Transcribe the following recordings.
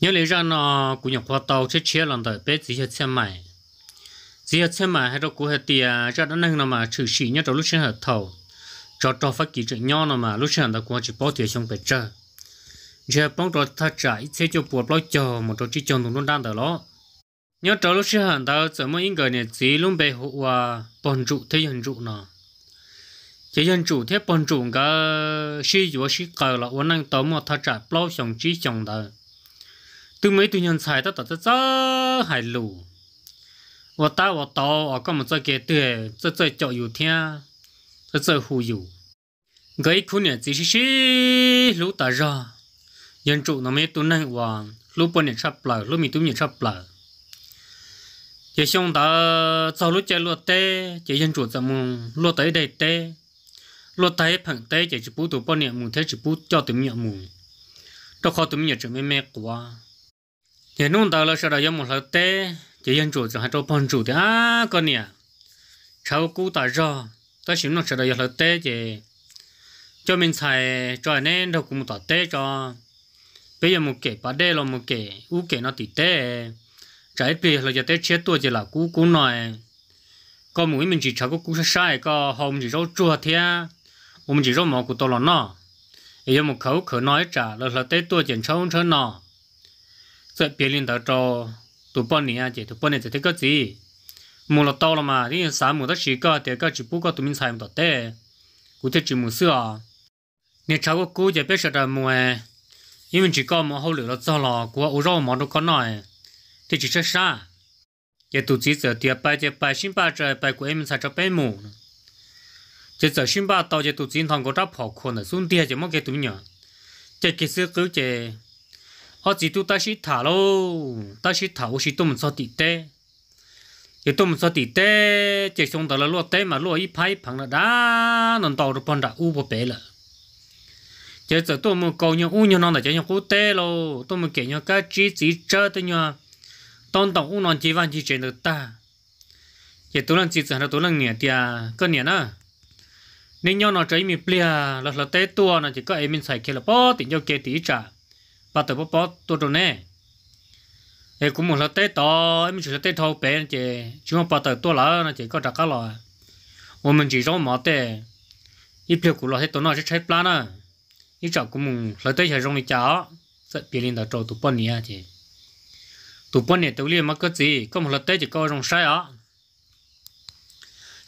nhớ lấy ra nó cũng nhập qua tàu chết chết lần đời bé gì hết xem mày gì hết xem mày hay đâu cũng hết tiền ra đến nâng nó mà trừ sĩ nhớ trong lúc sinh hợp thầu cho cho phát kỹ chuyện nhau nó mà lúc sinh hợp qua chỉ bỏ tiền xong phải chơi giờ bóng rồi ta chạy sẽ cho buộc lo chờ một trò chỉ chồng tụi nó đang tới đó nhớ trong lúc sinh hợp tao 怎么应该呢 chỉ luôn bé hộ và bọn trụ thế hiện trụ nó chỉ hiện trụ thế bọn trụ cái sĩ chúa sĩ cờ là uốn năng tóm mà ta chạy bao xong chỉ chồng tới tôi mấy tôi nhân tài ta ta ta ta hải lu, và ta và tao ở có một cái kế tề cho cho cho yêu thiên cho cho hù yêu cái khu này chỉ xí lũ ta ra nhân chủ nó mấy tôi năng và lũ bọn này sắp lở lũ mình tôi mình sắp lở chỉ xong ta sau lũ chơi lúa tê chỉ nhân chủ, tao mùng lúa tới đây tê lúa tới phẳng tê chỉ chỉ bút tụ bọn này mùng thế chỉ bút cho tụi mình mùng trong kho tụi mình chỉ mấy mẹ quá giờ nung tàu là sau đó giống một lần té chỉ dân chủ rồi hai trâu phong chủ à con nè cháu cú tả do ta chỉ nó sau đó giống lần té cho mình xài cho nên đâu cũng tỏ té cho bây một kẻ bà đê là một kẻ u kẻ nó tỉ té trái bì là giờ té chết tua chỉ là cú cú nói có mũi mình chỉ cháu cú sai có hồng chỉ rau chua thế mình chỉ rau mỏ của tôi là nó giờ một khẩu khởi nói trả là là té tua chỉ cháu cháu sợ biển lên đó cho tụ bọn này chị tụ bọn này chị thấy cái gì mua là to là mà đi sáng mua đó chỉ có thì cái chỉ bút có tụi mình xài một tọt tê cụ thể chỉ mù xưa nè cháu có cú chỉ biết sợ là mua, à nhưng mình chỉ có một hậu lửa là do là của ô rau món đâu có nói thì chỉ sẽ xa giờ tụi chỉ giờ thì bài chỉ bài xin ba trời bài của em xài cho bé mù chỉ giờ xin ba tao chỉ tụi chỉ thằng có đáp bỏ khôn là xuống tia chỉ mất cái tụi nhỏ chỉ cái sự cứ chỉ họ chỉ tu ta sĩ thả lô ta sĩ thả ô sĩ tu mình so tỉ tê giờ tu mình so tỉ tê chỉ xong đó là lo tê mà lo ít phái phẳng là đã nằm tàu được bọn đã u bộ bể là giờ giờ tu mình cầu nhau u nhau nó là chỉ nhau cú tê lô tu mình kể nhau cái chỉ chỉ chơi tê nhau tông tàu u nó chỉ văn chỉ chuyện được ta giờ tu lần chỉ giờ tu lần nhẹ tia cơn nhẹ nữa nên nhau nó chơi mình plea là là tê tua nó chỉ có em mình xài kia là bỏ tiền cho kia tí trả bà đầu bó bó tôi rồi nè thì cũng một là tết to em chỉ là tết thâu bé chị chúng không bắt đầu tôi là nó chỉ có đặt cá lò mình chỉ rong mỏ tê ít phiêu của lò hết tôi nói sẽ chết plan à ít chọn cũng một tết chỉ rong đi cháo sẽ biến lên đầu trâu tụi bọn nhỉ chị tụi bọn nhỉ tụi liền mà có gì có một tết chỉ có rong sai á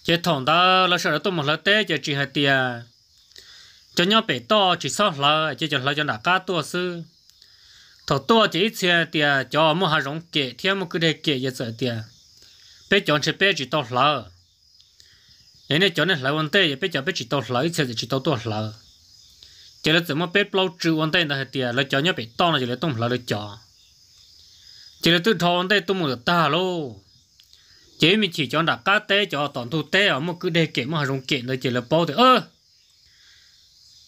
chị thằng ta là sợ tôi một là tết chị chỉ hai tiền cho nhau bé to chỉ sao là chỉ cho là cho đã cá tua sư thọ to chỉ xe tiệt cho mua hàng rong kệ thêm một cái đề kệ giờ giờ tiệt bé chọn sẽ bé chỉ to lỡ nên này chọn này lỡ vấn đề bé chọn bé chỉ to lỡ xe chỉ to to lỡ chỉ là 怎么 bé lâu trừ vấn đề là tiệt là chọn nhau bé to là chỉ là tôm lỡ là chọn chỉ là tự thọ vấn đề tôm được ta lô chỉ mình chỉ chọn đặt cá té cho toàn thu té ở một cái đề kệ mua hàng rong kệ là chỉ là bao thì ơ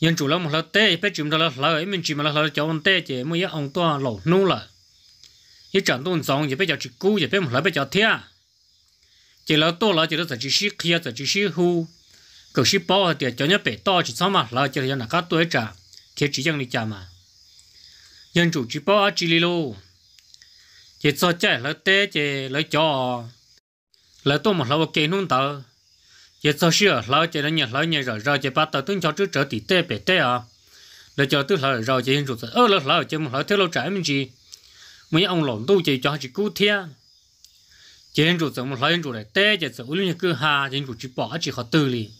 yên chủ lâu một lâu tê bé chìm đó là lâu mình chìm là lâu cháu ông tê chỉ mới ông to lẩu nu là yên chẳng tuôn giống chỉ bé cháu chỉ cú chỉ bé một lâu bé cháu thea chỉ là to là chỉ đó chỉ xí kia chỉ xí hu cậu xí bao thì cho nhau bé to chỉ sao mà lâu chỉ là nhà cá tuổi trả khi chỉ chẳng đi trả mà yên chủ chỉ bao chỉ lì lô chỉ cho chạy lâu tê chỉ lâu cháu lâu to một lâu kê nung tao giờ sau khi lâu chế nó nhận lâu nhận rồi rồi chế bắt đầu tuân cho trước trở tỷ tê bể tê à rồi cho tức lão rồi chế hiện rồi ơ lão lão chế một lão theo lão trái mình gì mấy ông lộn tu chế cho chỉ cứu thia chế hiện rồi một lão hiện rồi lại tê chế sợ uống cứ ha chế rồi chỉ bỏ chỉ họ tư li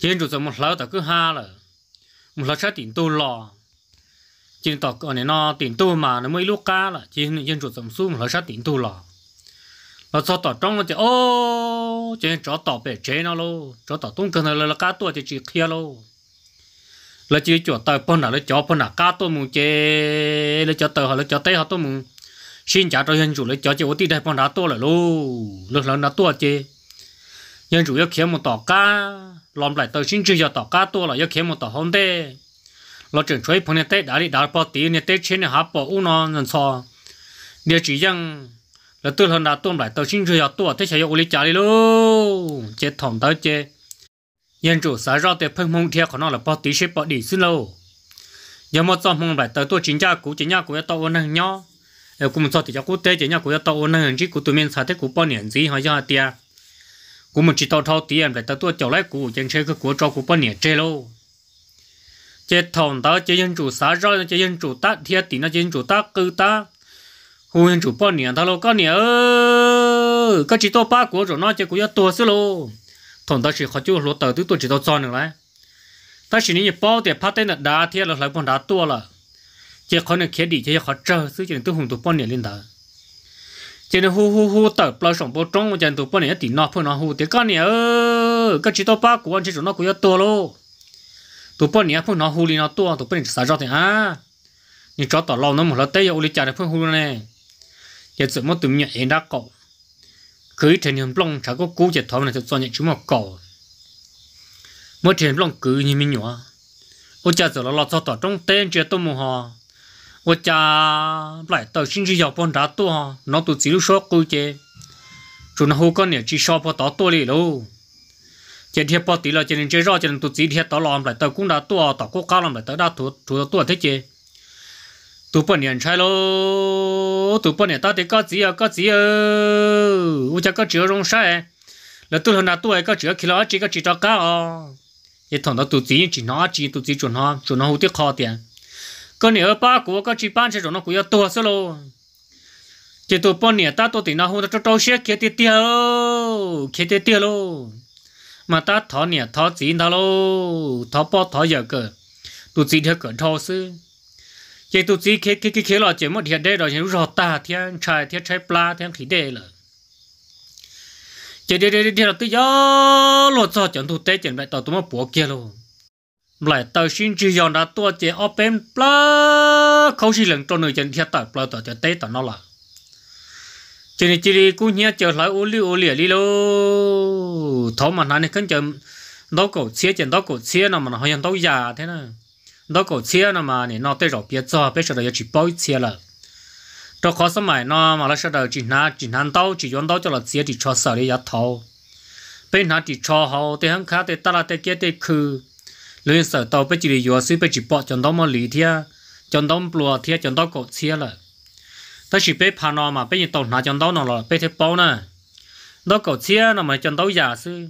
chế hiện rồi một lão ta cứ ha là một lão sát tiền tu lò chế tao còn này nó tiền tu mà nó mới lúc cá là chế hiện rồi một lão sát tiền tu lò nó sau tao trong nó chế ô lô cho nên chó tỏ bể chế nó lô chó tỏ tung cần là cá tua thì chỉ kia lô là chỉ chỗ tờ nào là chó phân nào cá tua mù chế là chó tờ họ là chó tê họ tua mù xin trả cho nhân chủ là chó chế ô tí đại phân nào tua là lô lực nào là tua chế nhân chủ yêu kiếm một tỏ cá làm lại tờ xin chưa cho tỏ cá tua là yêu kiếm một tỏ hôm tê lo chuyện chuối phân này tê đã đi đã bỏ tí này tê trên này hấp bỏ u nó nhân so địa chỉ rằng là tôi lần nào tôi lại tôi xin rồi tôi thế chạy uli nhà đi luôn chế thòng tới chế nhân chủ xã ra tiền phân mông theo của nó là bao tí xếp bao đi xin lâu giờ mà trong mông lại tới tôi chính gia cũ chính nhà của tôi ôn hàng nhau ở cùng sau thì cho cụ tế chính nhà của tôi ôn hàng chỉ của tôi miền sao thế của bao niệm gì hay cho tiền cũng mình chỉ tao thao tiền lại tới tôi trở lại của chính chơi cái của cho của bao niệm chơi lâu chế thòng tới chế nhân chủ xã ra chế nhân chủ ta thiệt thì nó chế nhân chủ ta cư ta hôn chủ bao niệm thà lô có niệm ơ có chỉ to ba của rồi nó chỉ cũng to xí lô thằng ta chỉ khó chịu lô tờ tứ tôi chỉ to cho nữa đấy ta chỉ nên bao tiền phát tên là đá thiệt là lại còn đá to là chỉ khó nên khía đi chỉ khó chờ xứ chỉ nên tôi hùng tụ bao niệm lên đó chỉ nên hu hu hu tờ bao sống bao trong chỉ nên tụ bao niệm thì nó phải nó hu thì có niệm ơ có chỉ to ba của anh chỉ rồi nó cũng to lô tụ bao niệm phải nó hu lên nó to tụ bao niệm sao cho thì à 你找到老农们了，带有屋里家的朋友呢。giờ tụi mất tụi nhảy đã cổ cứ trên hiểm long chả có cú chết thọ này cho nhảy chúng mà cổ mỗi trên long cứ như mình nhỏ ô cha giờ là lo cho tỏ trong tên chưa tôi mua họ ô cha lại tờ xin chỉ dọc con đá tôi họ nó tụi chỉ lúc số cú chê chúng nó hô con nhảy chỉ so vào tỏ tôi đi luôn trên thiệp bao tí là trên chơi rõ trên tụi chỉ thiệp tỏ làm lại tờ cũng đã tôi tỏ cố cá lòng lại tớ đã thủ thủ tôi thế chê tụ bận nhận trai lô tụ bận nhận ta thì có gì à có gì à u cha có chữa rong sai là tụ hồi nào tụ ấy có chữa khi đó chỉ có chỉ cho cá à ye thằng đó tụ gì chỉ nó chỉ tụ gì chuẩn nó chuẩn nó hụt tiếc khó tiền có nửa ba của có chỉ ban sẽ chuẩn nó chỉ tụ bận nhận ta tụ thì nó hụt cho trâu xe kia tiếc tiếc kia tiếc tiếc lô mà ta thọ nhận thọ gì đó lô thọ bao thọ giờ cơ tụ gì theo cỡ thọ xưa chế tụ chỉ cái cái cái cái lọ chế một thiệt đây rồi những rọt ta thiên trái thiên trái pla thiên thủy đề là chế đây đây đây là tự do lọ cho chuẩn tụ tế chuẩn lại tàu tụi mà bỏ kia luôn lại tàu xin chỉ dọn đã tua chế open pla khâu xí lần trong nơi chuẩn thiệt tàu pla tàu cho tế tàu nó là chế này chỉ đi cũng nhớ chờ lại ô liu ô lìa đi luôn thọ mà này cần chờ đâu cổ xía chờ đâu cổ xía nào mà nó hơi đâu già thế nào nó có chia nó mà nè nó tới rồi biết cho bây giờ là chỉ bao chia là đó khó sớm mày nó mà là sau đó chỉ na chỉ năn tao chỉ yon tao cho là chia chỉ cho sợ đi yết thâu bên nó chỉ cho hậu tới hắn khác tới ta là tới kia tới khứ luyện sợ tao bây giờ yếu suy bây chỉ bỏ chọn tao mà lý thia chọn tao bùa thia chọn tao cổ chia là ta chỉ bây phá nó mà bây giờ tao na chọn tao nó là bây thế bao nè đó cổ chia nó mà chọn tao giả sư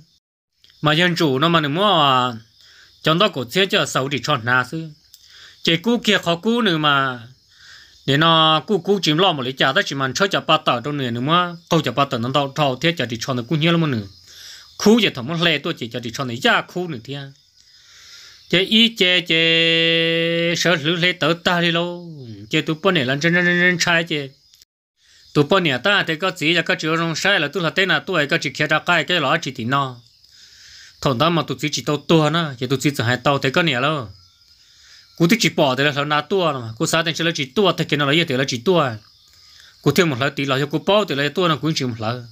mà dân chủ nó mà đừng mua à trong đó cổ xe cho sáu thì chọn na sư chỉ cú kia khó cú nữa mà để nó cú cú chìm lo một lý trả đó chỉ mình chơi chả ba tờ đâu nữa nữa mà câu chả ba tờ nó đâu thầu thế cho thì chọn được cú nhiều lắm nữa cú giờ thằng muốn lê tôi chỉ chả thì chọn được ra cú nữa thế chế ý chế chế sở hữu lê tờ ta đi lâu chế tụi bọn này lần chân chân chân chạy chế tụi bọn này ta thì có gì là có chữ rong sai là tôi là tên là tụi có chỉ kia ra cái cái lọ chỉ thì nó thằng đó mà tụi chị chỉ tao tua nó giờ tụi chị hai tàu thế có nhẹ lo cú thì chỉ bỏ thì là thằng nào tua mà cú sáng thì chỉ là chỉ tua thế cái nó lấy thì là chỉ tua cú thêm một lần tí là cho cú bao thì là tua nó cũng chỉ một lần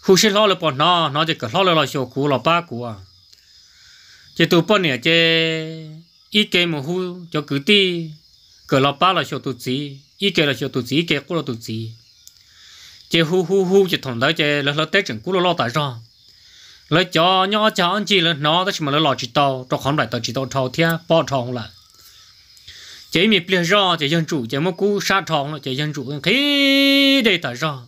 khu sẽ lo là bỏ nó nó chỉ cần lo là lo cho cú là ba cú à chỉ tụi bọn nhẹ chỉ ít cái mà hu cho cứ tí cái lo ba là cho tụi chị ít cái là cho tụi chị cái cú là tụi chị chỉ hu hu hu chỉ thằng đó chỉ là lo tết chẳng cú là lo tại sao lấy cho nhỏ cho anh chị là nó đó chỉ mà lấy lọ chỉ tàu cho khóm đại tàu chỉ tàu thầu thia bỏ thòng là chỉ mi bia rõ chỉ dân chủ chỉ mà cú sát thòng là chỉ dân chủ khi đây tàu rõ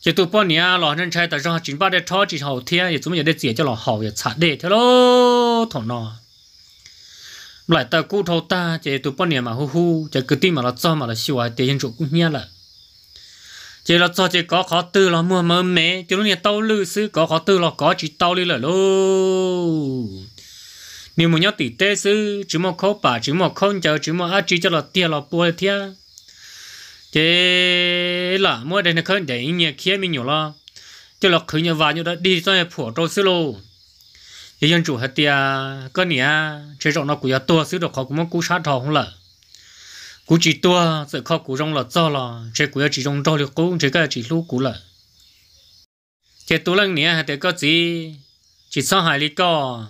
chỉ tụ bao nia lọ nên trai tàu rõ chỉ ba đây thọ chỉ hậu thia thì chúng mình để chỉ cho lọ hậu để chặt để thế lô thằng nó lại tàu cú thầu ta chỉ tụ bao nia mà hu hu chỉ cứ tin mà nó cho mà nó siêu ai để dân chủ cũng nhẹ là chỉ là cho chỉ có khó tư là mua mơ mẹ chỉ lúc này tao lư sư có khó tư là có chỉ tao lư là lô nếu mà nhớ tỷ tê sư chỉ một khó bà chỉ một không chờ chỉ một ác chỉ cho là tiền là bùa thia chỉ là mua đây là không để nhà kia mình nhiều lo chỉ là cứ nhà vậy như đó đi cho nhà phụ trâu sư lô dân chủ hết tiền cái này chỉ trọng nó không cũng 要多，少都考古么古啥套红了。cú chỉ tua giờ kho cú rong là do là chế cú chỉ rong do được cú chế cái chỉ lú cú là chế tu lăng nè để có gì chỉ sao hại lý co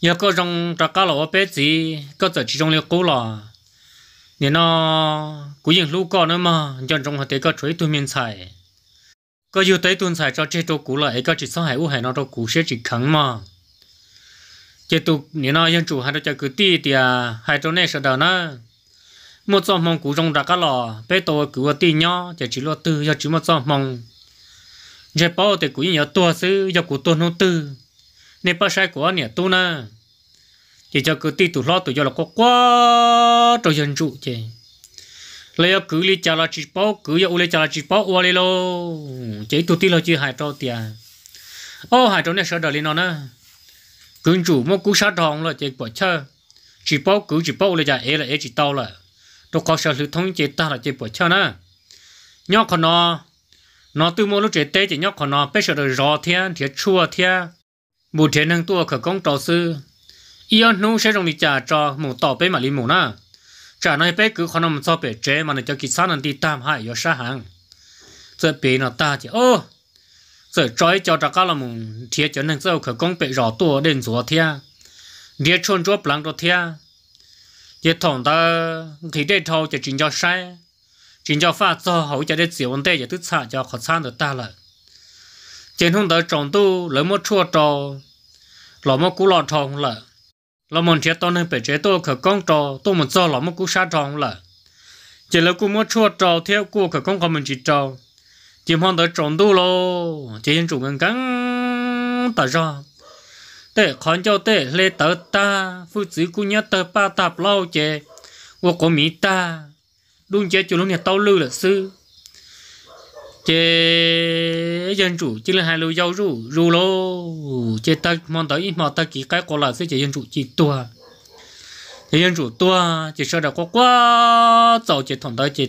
giờ có rong trà cá lẩu bé gì có giờ chỉ rong được cú là nè nó cú yên lú co nữa mà giờ rong hại để có chuối tu miên xài có yêu tới tuần xài cho chế tu cú là ấy có chỉ sao hại u hại nó đâu cú sẽ chỉ khắng mà chế tu nè nó yên chủ hai đứa chơi cứ ti thì à hai đứa này sợ đó nó một trong mong cú trong đã cá lò bé tổ cứu tì nhỏ chỉ chỉ lo tư do chỉ một trong mong giờ bảo thì cú nhớ tua sư do cú tuôn không tư nên bao sai của anh nhớ tu na chỉ cho cứ tì tụ lo tụ giờ là quá quá cho dân trụ chỉ lấy cứ li chả là chỉ bảo, cứ do lấy chả là chỉ bảo, qua đi lo chỉ tụ tì lo chỉ hai cho tiền ô hai cho này sợ đời nào nó na cứ chủ một cú sát đòn là chỉ bỏ chơi chỉ bảo cứ chỉ bảo lấy chả é là é chỉ tao là tôi có sợ sự thông chế ta là chế bỏ cho nè nhóc còn nó nó từ mua lúc chế tế chỉ nhóc còn nó bây giờ được rõ thiên thiệt chua thiên bù thiên năng tua khởi công trò sư ion nu sẽ dùng đi trả cho mù tỏ bế mà lý mù nè trả nói bê cứ khó nằm cho bể chế mà nó cho kỳ sát năng đi tam hại yếu xa hàng giờ bế nó ta chỉ ô giờ trói cho trả cá là mù thiệt cho năng giờ khởi công bể rõ tua đến rùa thiên địa chôn chúa blang đồ thiên 也同的提这头就真叫晒，真叫发做好家的子问题也都差叫好差的大了。今天的中度那么错着，那么古老长了，那么天到那北这多可讲着，多么早那么古啥长了，今了古么错着，天古可讲我们去着，今天的中度喽，今天主人刚打上。tệ khón cho tệ lê tớ ta phụ tử cũng nhớ tớ ba tạp lâu chè vô có mỹ ta đun chế chủ lúc này tao lưu là sư chế dân chủ chứ là hai lưu giao rủ rủ lô chế ta mong tới ít mà ta kỹ cái có là sư chế dân chủ chỉ tua chế dân chủ tua chỉ sợ đã có quá giàu chế thằng tới chế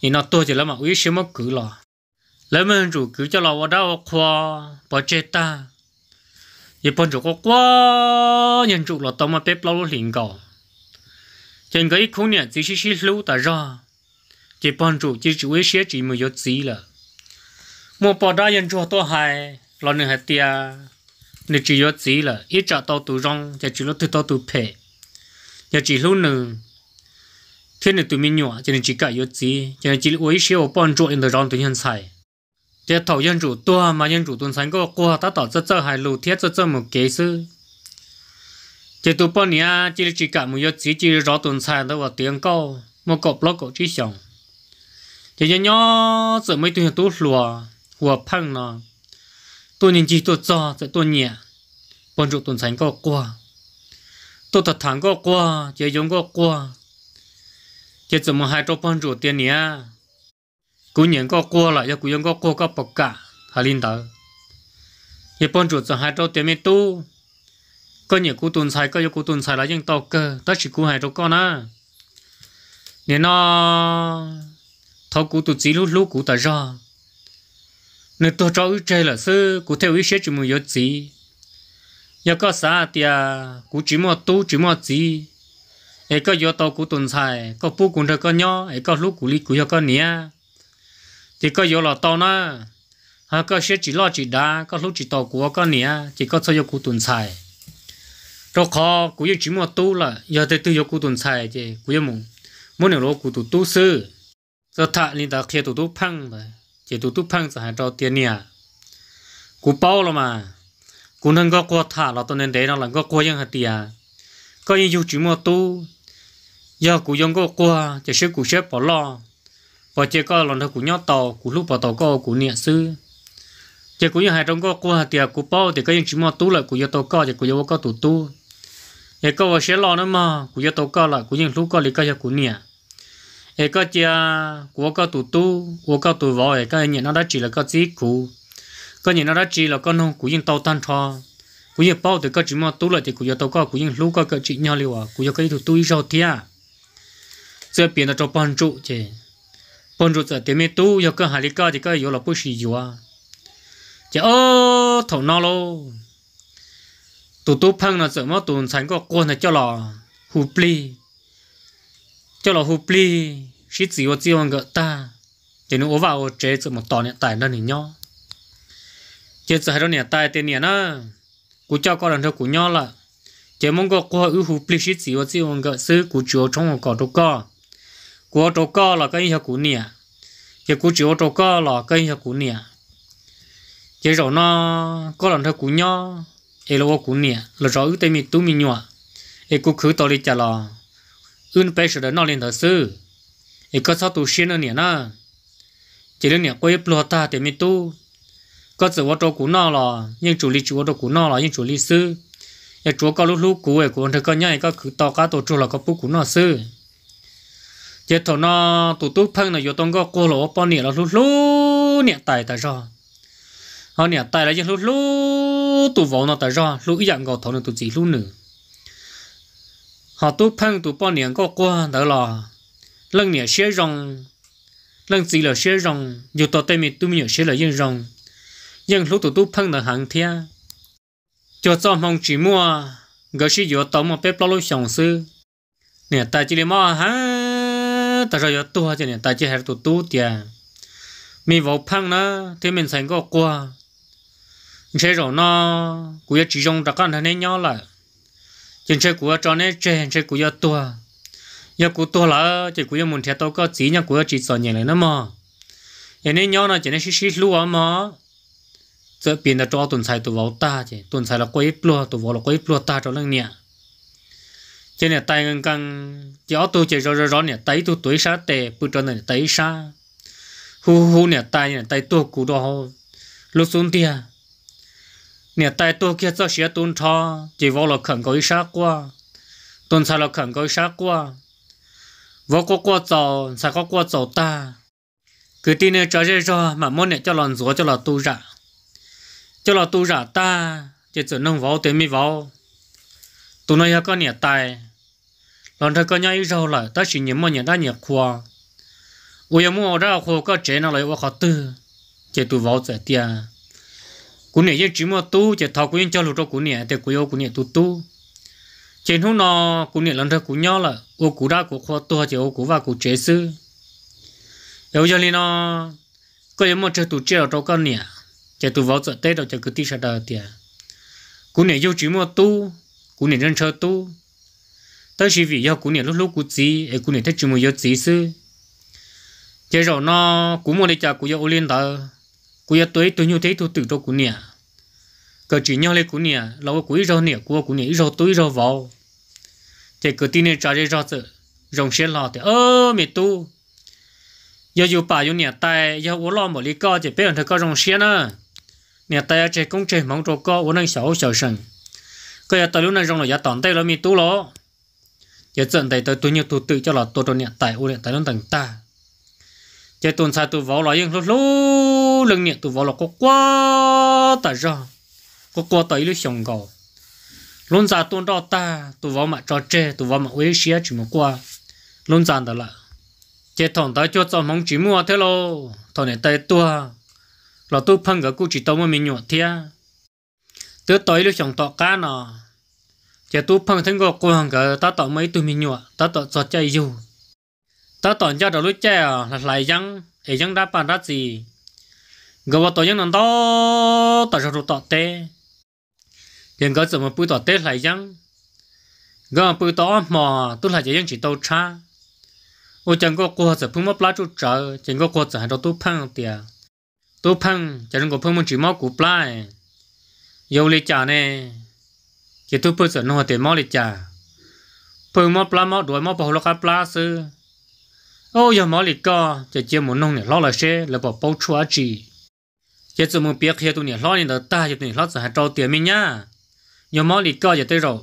thì nó tua chỉ là mà uy sớm mà cử lò lấy dân chủ cứ cho lò vào đâu khoa bỏ chế ta 一般就个瓜人住了，多么被包了灵感。人个一看呢，只是些路的人，一般就只只为些只没有字了。莫把大人住多害，老人还爹，你只有字了，一找到土壤，就只了土到土配，也只路呢。天呢，对面鸟，就你只搞有字，就你只为些我帮助人的让对人才。thế thầu dân chủ tua mà dân chủ tuần sáng có qua ta tỏ rất rất hài lù thiết rất rất một kế thế tụ bọn nia chỉ chỉ cả một yếu chỉ chỉ rõ tuần sáng đó và tiếng câu một cột lót thế giờ nhớ mấy tuần tu lùa hùa phăng nó tôi chỉ tôi cho sẽ tôi nhẹ bọn chủ tuần sáng có qua tôi thật thẳng có qua chế giống có qua mà hai trâu bọn chủ tiền nia cú nhận có cua là, cho cú nhận có cua có bọc cả hà linh tờ ye bọn chủ cho hai chỗ tiền mi tu có nhiều cú tuần sai có nhiều cú tuần sai là dân tàu cơ tất chỉ cú hai chỗ con á nên nó thâu cú tụt chỉ lú lú cú ta ra nên tôi cho ít chơi là sư cú theo ít xét chỉ một yếu gì giờ có xã thì cú chỉ mua tu chỉ mua chỉ, ai có yếu tàu cú tuần sai có bu cũng được có nhỏ ai có lú cú li cú yếu có nia thì có vô là to na, ha có sẽ chỉ lo chỉ đá có lúc chỉ tàu của có nè chỉ có cho vô cụ tuần xài rồi khó cụ yêu chỉ mua tu là giờ tới tu vô cụ tuần xài chứ cụ yêu mùng muốn nhiều cụ tu tu sư giờ thà linh ta kia tu tu phăng rồi chỉ tu tu phăng sẽ hay cho tiền nè cụ bao rồi mà cụ nên có qua thả là tôi nên để nó là có qua những hạt tiền có yêu chỉ mua tu giờ cụ dùng có qua chỉ sẽ cụ sẽ bỏ lo bỏ chế có lòng đầu của nhau tàu của lúc bỏ tàu co của niệm sư chế của như hai trong co của hạt tiệt của bao thì cái những chúng mà tu lại của nhà tàu có thì của nhà co tụ ai co có sẽ lo nữa mà của nhà tàu co là của những lúc có lý cái của niệm ấy có chia của co tụ tu của co tụ võ ấy cái nhận nó đã chỉ là có gì cũ có nhận nó đã chỉ là con không của những tàu tan cho của những bao thì có chỉ mà tu lại thì của nhà tàu co của những lúc co cái chị nhau liệu à của nhà cái tụ tu ít sao thế sẽ biến là cho ban trụ chứ bọn rụt giờ tiền tu giờ cơ hà lý cơ thì cơ yếu là bút xì yếu à chả ơ thầu nào lô tụ tu phăng là sợ mất tụ sánh có quan là cho lò hù pli cho lò hù pli xí tử có chỉ còn gỡ ta thì nó ốm vào chế sợ một tòn tại nơi này nhau chế sợ hai đứa này tại tiền này nó cú cho con lần theo cú nhau là chế mong có quan ưu hù pli xí chỉ có chỉ còn gỡ sư cú chúa trong một cỏ đâu có của ô tô co là cái hiệu cũ nè giờ của chữ ô tô co là cái hiệu cũ nè giờ rồi nó có lần theo cũ nhỏ ấy là ô cũ nè là rõ ước tay mình tú mình nhỏ ấy cũng khử tôi đi chả là ưn bây giờ nó lên thật sự ấy có sao tu xuyên nữa nè nó chỉ là nè quay plua ta thì mình tu có sự ô tô cũ nó là nhưng chủ lý chủ ô tô cũ nó là nhưng chủ lý sư ấy chúa có lúc lúc cũ ấy cũng thấy có nhảy có khử to cá tổ chủ là có bút cũ nó sư giờ thằng nó tụt tụt phăng là vô tông có cô lỗ bao nhiêu là lú lú nè tài tài rồi họ nè tài là giờ lú lú tụt vỗ nó tài rồi lú dạng gò thằng nó tụt gì lú nữa họ tụt phăng tụt bao nhiêu có qua đó là lần nè xé rong lần gì là xé rong giờ tao tay mình tụi mình xé là dân rong dân lú tụt tụt phăng là hàng thia cho cho mong chỉ mua gỡ xí vô tao mà bếp lo lú xong sư nè tài chỉ là mua hàng ta có tu chứ này ta chỉ hay tu tu tiệt mình vào phăng nó thì mình thành có qua chơi rồi nó cũng chỉ dùng đặc con này nhau lại chân chơi của cho nên chơi chơi của tu giờ của tu là chỉ của mình theo tôi có chỉ nhau của chỉ sợ nhẹ này nó mà giờ này nhau nó chỉ nên xí xí lúa mà giờ biến là cho tuần sai tụ vào ta chứ tuần sai là quấy plua tụ vào là quấy plua ta cho lăng nhẹ cho nên tay ngang ngang gió tôi chỉ rõ rõ rõ nè tay tôi tuổi sa tè bự tròn nè tay sa hu hu nè tay nè tay tu cú đó lúc xuống tia nè tay tu kia cho xía tôn cho chỉ vô là khẩn có ý sát qua tuôn sa là khẩn có ý sát qua vô có qua tàu sa có qua tàu ta cứ tin nè cho ra cho mà muốn nè cho lần rúa cho là tu giả cho là tu giả ta chỉ chỉ nông vào tiền mi tôi nói cho con nè tay lần thứ cái nhà ít rau lại ta chỉ nhìn mà nhà ta nhà qua, ôi em mua ra khoa có chế nào lại qua khó tư chế tụ vào sẽ tia cú này chỉ mua tu chế thọ cú cho lụt cho cú này để cú yêu cú này tu tu chế hôm nọ cú này lần thứ cú nhỏ là ô cú ra cú khoa tu chế ô cú vào cú chế sư yêu giờ này nọ có em mua chế tụ chế cho con này chế tụ vào sẽ tết rồi chế cứ tí sao đó tia cú này yêu chỉ mua tu cú này dân chơi tu tới chỉ vì do cú này lúc lúc cú gì ấy cú này thấy chúng mình do gì sư giờ rồi nó cú một đi chả cú do liên thờ cú do tới tôi như thế tôi tự đâu cú này cờ chỉ nhau lấy cú này lâu cú ít rồi này cú cú này ít rồi túi rồi vào thế cứ tin này trả đi ra sự rồng xe lo, thì ơ mẹ tu giờ dù bà dù nhà tay giờ uống lo một lý co thì bây giờ thầy có rồng xe nữa nhà tay chơi công chơi mong cho co uống năng sầu sầu sần cái giờ tới lúc này rồng là giờ tỏn tay là mẹ tu lo giờ trận đấy tôi tôi nhiều tôi tự cho là tôi tôi niệm tại ô niệm tại nó tầng ta chơi tuần sai tôi võ là yên lú lú lưng niệm tôi võ là có quá tại ra có quá tại lúc sòng gạo, luôn già tuần đó ta tôi võ mà cho chơi tôi võ mà uế xía chỉ một qua luôn già đó là chơi thằng ta cho cho mong chỉ mua thế lo thằng này tay tua là tôi phân cái cụ chỉ tao mà mình nhọ tôi tới tối lúc sòng tọt cá nọ chỉ tu phong thân gọ cô cả ta tỏ mấy tụi mình nhọ ta tỏ cho chơi dù ta tỏ cho đầu lối chơi là lại giăng, ấy giăng đã bàn đã gì gọ vào tổ giăng nằm đó ta cho tỏ tê hiện gọ giờ mà bùi tỏ tê lại giăng, gọ bùi tỏ mà tu là chơi răng chỉ tàu cha ô chẳng có cô giờ phun mất lá chút trở chẳng có cô giờ hai đầu tu phong tiệt tu phong chẳng có phun một chỉ máu của plai yêu lấy trả nè chỉ tu bự sợ nó thì mò lịch trả bự mò pla mò đuổi mò bảo lo cá pla giờ mò lịch co chỉ chỉ muốn nông này lo là xe là bảo bao chua chi chỉ chỉ muốn biết khi tu này lo này là ta chỉ tu này lo sợ tiền mình nhá giờ mò lịch co giờ tới rồi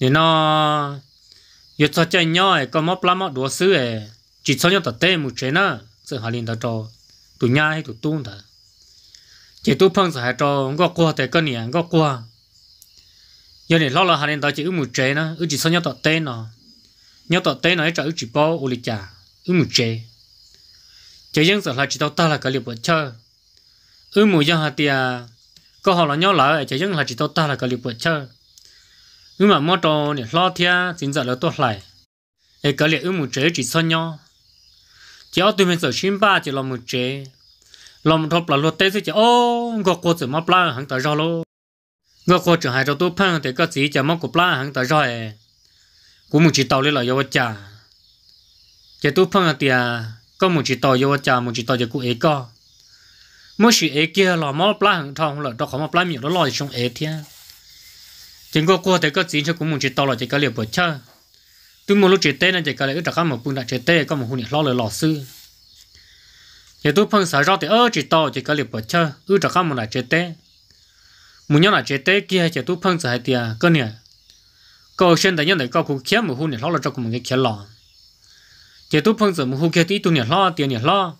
thì nó giờ cho chơi nhau ấy có mò pla mò chỉ cho nhau tập tê một chế nữa sự hà linh tập trâu tụi nhá hay tụi tung thật chỉ phong sợ hạt có qua thì có niệm có qua giờ này lo là hà nên đó chỉ ước một chế nó ước chỉ sau nhau tọt tên nó nhau tọt tên nó cho ước chỉ bao ô lịch trả ước một chế chỉ dân sợ là chỉ tao ta là cái liệu bữa chơi ước một giờ hà tia có họ là nhau lại chỉ dân là chỉ tao ta là cái liệu bữa chơi ước mà mua đồ này lo thia chính giờ là tốt lại để cái liệu ước một chế chỉ sau nhau chỉ ở tụi mình sợ chim ba chỉ là một chế làm thọ là lót tê sẽ chỉ ô gọt quất mà plá hàng tại rồi. ก็คนจะหายเราตัวพังแต่ก็สีจะมองกับปลาหางแต่ร่อยกูมึงจีตอเลยเหรอเยาวจ่าจะตัวพังเตียก็มึงจีตอเยาวจ่ามึงจีตอจะกูเอก็มื่อสิเอเกียหล่อมอปลาหางทองหล่อดอกขอมาปลาหมีแล้วลอยชงเอเทียจึงก็กลัวแต่ก็สีเชื่อกูมึงจีตอหล่อจะก็เรียบเปิดเช่าตัวมึงรู้จีเต้นั่นจะก็เลยอึดอัดข้ามมาปุ่นดักจีเต้ก็มึงหุ่นเนี่ยล่อเลยหล่อซื้อจะตัวพังสายรอดแต่เออจีตอจะก็เรียบเปิดเช่าอึดอัดข้ามมาดักจีเต้ mu nhớ là chế tế kia chế tu phăng giải tiệt cơ nè câu sen đại nhân đại câu phụ kia mu hu nè lo là cho cùng cái kia lo chế tu phong giải mu hu kia tí tu nè lo tiền nè lo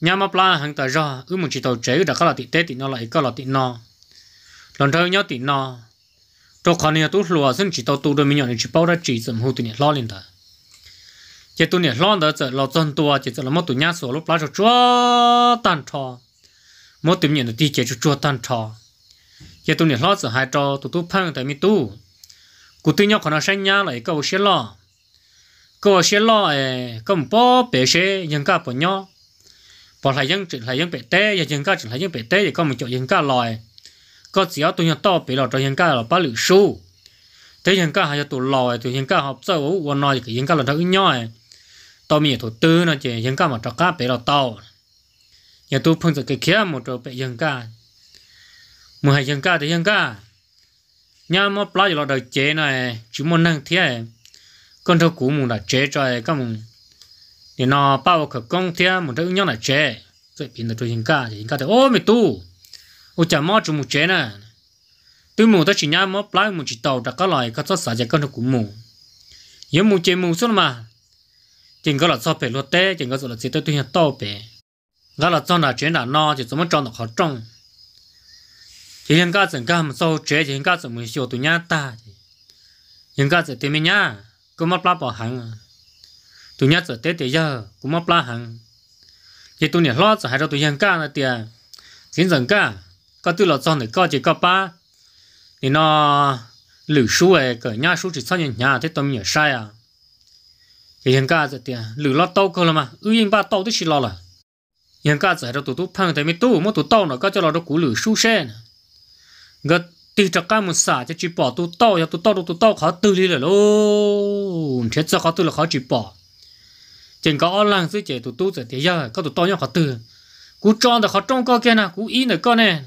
nhà mập la hàng tại ra ư mu chỉ tàu chế đã có là tị tế tị nó lại có là tị nó lần thứ nhau tị nó cho con nè tu lùa xin chỉ tàu tu đôi mình nhỏ nè chỉ bao ra chỉ giải mu tiền nè lo liền ta chế tu nè lo đó chế lo chân tua chế là một mất tu nhá số lúc lá cho chúa tan cho, một tìm nhận được tí chế cho chúa tan cho giờ tôi nhận lót giờ hai trò tôi tu phăng tại mi tu cụ tư nhóc còn nó sang nhà lại câu xe lo câu xe lo ấy câu bỏ bể xe dân ca bỏ nhóc, bỏ lại dân chỉ lại dân bể té giờ dân ca chỉ lại dân bể té giờ câu một chỗ dân ca lòi có chỉ tôi nhận to bể lọ cho dân ca là ba lử số, thế dân ca hay cho tôi lòi tụ dân ca học sau quan nói thì dân ca là thấu nhóc, ấy tao mình thủ tư nó chỉ dân ca mà trọ cá bể lọ to, giờ tôi phăng ra cái kia một trò bể dân ca mua hai dân ca thì dân ca nhà mà plá gì lo đời chế này chúng muốn năng thế con thâu cũ muốn là chế cho các mùng thì nó bao khởi công thế một thâu nhau là chế rồi pin được cho dân ca thì dân ca thì ô mày tu ô chả mò chúng muốn chế này tôi muốn tới chỉ nhà mà plá muốn chỉ tàu đặt các loại các số sản con thâu cũ muốn giống muốn chế muốn số mà chừng cái là sao bể té tế cái số là chỉ tới tôi hiện tàu bể đó là cho là chế là no thì chúng muốn cho nó khó trông chỉ những cái chuyện cái mà sau chế chỉ những cái chuyện mình sửa tụi nhá ta những cái chuyện tiền mình nhá cũng mất lá bỏ hàng tụi nhá chuyện tết thì giờ cũng mất lá hàng chỉ tụi nhá lo chỉ hay là tụi những cái là tiền chính rằng cái có tụi là cho người có chỉ có ba thì nó lữ số ấy cái nhá số chỉ sau nhà nhà thế tụi mình nhớ sai à thì những cái chuyện tiền lữ lo tàu cơ là mà ư những ba tàu thì chỉ lo là những cái chuyện hay là tụi tụi phăng thì mình tụi mỗi tụi tàu nó có cho lo được cú lử số xe ngờ từ cho cá một xả cho chỉ bỏ tu to cho tu to tu to khó từ đi rồi. lô chết cho khó từ là khó chỉ bỏ chừng có lăng dưới chế tu tu giờ thì giờ có tu to nhau khó từ cú tròn là khó tròn co kia nè cú in là co nè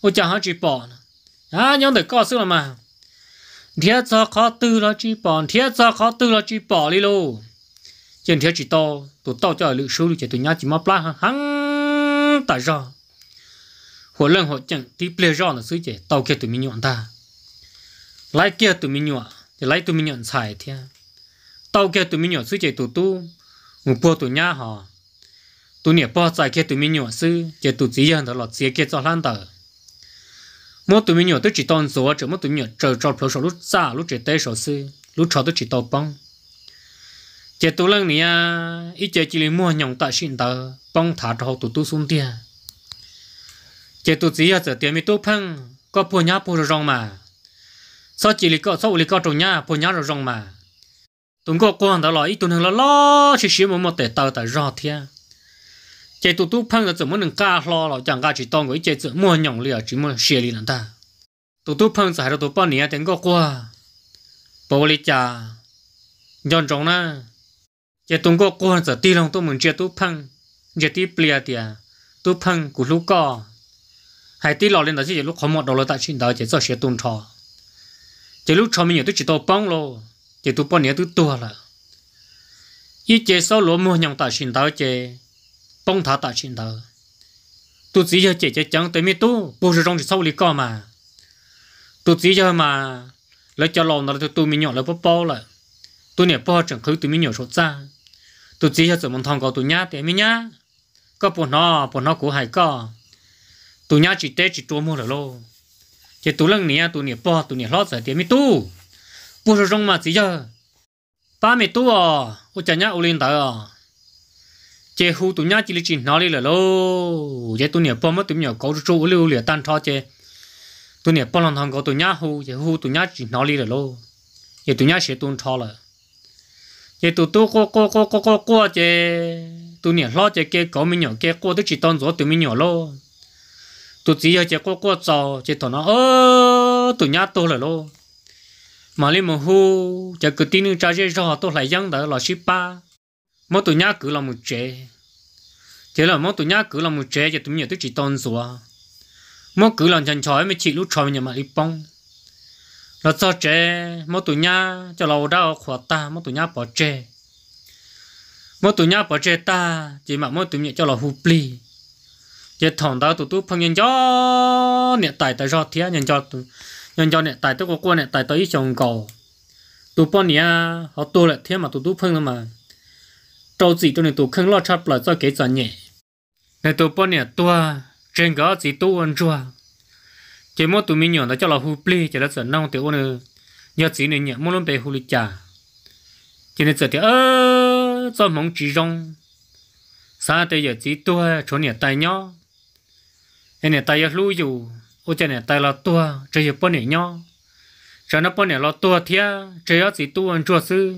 ôi chả họ chỉ bỏ à nhóm được co xưa là mà thiết cho khó từ là chỉ bỏ thiết cho khó từ là chỉ bỏ đi lô chừng thiết chỉ to tu to cho lự số lự chế tu nhau chỉ mập la hăng tại rồi họ họ thì là หัวเรื่องหัวจังที่เปลี่ยนรอดนะซื้อเจ๋เตาเกี่ยวตัวมีหยวนตาไล่เกี่ยวตัวมีหยวนจะไล่ตัวมีหยวนใส่เทียเตาเกี่ยวตัวมีหยวนซื้อเจ๋ตัวตู้งูปัวตัวหน้าหอตัวเนี่ยป้อใจเกี่ยวตัวมีหยวนซื้อเจ๋ตัวจียันตลอดเสียเกี่ยวจอล้านเตอ mỗi tụi mình nhọn tôi chỉ toàn số chứ mỗi tụi mình nhọn chờ chờ phơi lúc xa lúc trời tây sầu sư lúc chờ tôi chỉ tàu bông chỉ tụi lần này ít chơi chỉ mua nhộng tại xin tờ bông thả cho tụi tôi xuống tiền chế tụ chỉ giờ tiền mi tu phăng có phù nhã phù rồi rong mà sao chỉ lì có sao lì có trồng nhã phù nhã rồi rong mà tụng có quan đó là ít tụng hàng là lo chỉ xí một một tệ tàu tại rõ thia chế tụt tu phăng là chỉ muốn đừng ca lo là chẳng ca chỉ tông với chế chỉ mua nhộng lìa chỉ mua xì lì nản ta tụt tu phăng giải ra tụ bao nia tiền có qua bố lì cha nhon trống na chế tụng có quan giờ ti lòng tôi muốn chế tụt phăng chế ti plia tiệt tụt phăng của lúc co hay tí lò lên đó chỉ lúc khó một đầu là tại chuyện đó chỉ cho xe tôn trò chỉ lúc trò mình nhớ tôi chỉ đào bông lo chỉ tôi bông nhớ tôi tua là ý chỉ sau lúa mua nhung tại chỉ đào chỉ bông thả tại chỉ, đó tôi chỉ cho chỉ chỉ chẳng tới mi tu bố rồi trong chỉ sau lý co mà tôi chỉ cho mà lấy cho lò nó tôi mình nhọ lấy bó bó là tôi nhớ bó chẳng khứ tôi mình nhọ số ra tôi chỉ cho chỉ muốn thằng có tôi nhát thì mình nhát, có bọn nó bọn nó cũng hay co tụi nhá chỉ tết chỉ tua mua rồi lô chỉ tụi lần này tụi này bỏ tụi này lót rồi thì mới tu bu rồi rong mà chỉ giờ ba mẹ tu à u chả nhá u lên tới à chỉ hú tụi nhá chỉ lấy chỉ nói đi rồi lô chỉ tụi này bỏ mất tụi này có chỗ lưu liền tan cho chỉ tụi này bỏ lăng thằng có tụi nhá hú chỉ hú tụi nhá chỉ nói đi rồi lô chỉ tụi nhá sẽ tuôn cho rồi chỉ tụi tu co co co co co co chỉ tụi này lót chỉ cái có mi nhỏ cái co tức chỉ toàn gió tụi mi nhỏ lô tụt chỉ ở chế cô cô trò chế thằng nó ơ tụt nhát tôi rồi lo mà lên mà hu chế cứ tin trái chế cho họ tôi lại giống đó là ship ba mà tụt nhát cứ làm một chế chế là mà tụt nhát cứ làm một chế chế tụi mình tụi chỉ tôn số mà cứ làm chân trái mới chỉ lúc trái nhà mà đi bông nó cho chế mà tụi nhát cho lâu đau khỏa ta mà tụi nhát bỏ chế mà tụi nhát bỏ chế ta chỉ mà mà tụi mình cho là hu pli chế thằng đó tụt tụt phong nhân cho nè tại tại do thế nhân cho nhân cho nè tại tôi có quan nè tại tới chồng cầu tụi bọn nè họ tôi lại thế mà tụt tụt phong mà trâu gì tôi nè tụt không lo chắp lại cho cái chuyện nhẹ nè tụt bao nè tôi trên gõ gì tụt ăn cho, chỉ mỗi tụi mình nhỏ nó cho là hụp ly chỉ là sợ nông tiểu ôn nhớ gì nè nhẹ mỗi lần về hụp ly trà chế nè sợ thì ơ trong mong chỉ rong sao tới giờ chỉ tôi chỗ nè tay nhau nè ta yêu lũ dù ôi chả nè ta là tua chả yêu bọn nè nhau chả nó bọn nè là tua thia chả yêu gì tua ăn chua sư